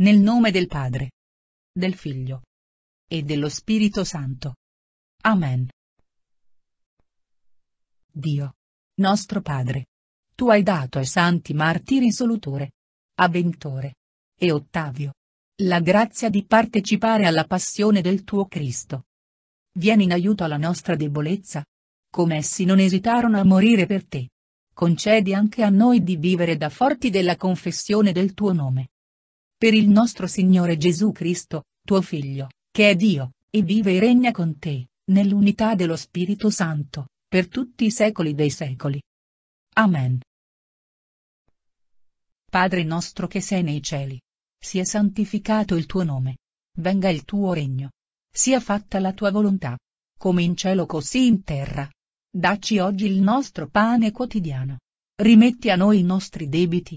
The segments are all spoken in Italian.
Nel nome del Padre, del Figlio e dello Spirito Santo. Amen. Dio, nostro Padre, tu hai dato ai santi martiri solutore, Aventore e Ottavio la grazia di partecipare alla passione del tuo Cristo. Vieni in aiuto alla nostra debolezza, come essi non esitarono a morire per te. Concedi anche a noi di vivere da forti della confessione del tuo nome per il nostro Signore Gesù Cristo, tuo Figlio, che è Dio, e vive e regna con te, nell'unità dello Spirito Santo, per tutti i secoli dei secoli. Amen. Padre nostro che sei nei cieli. Sia santificato il tuo nome. Venga il tuo regno. Sia fatta la tua volontà. Come in cielo così in terra. Dacci oggi il nostro pane quotidiano. Rimetti a noi i nostri debiti,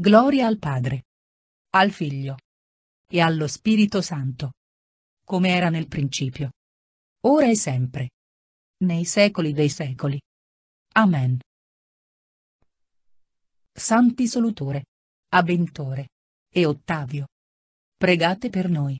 Gloria al Padre. Al Figlio. E allo Spirito Santo. Come era nel principio. Ora e sempre. Nei secoli dei secoli. Amen. Santi Solutore. Avventore. E Ottavio. Pregate per noi.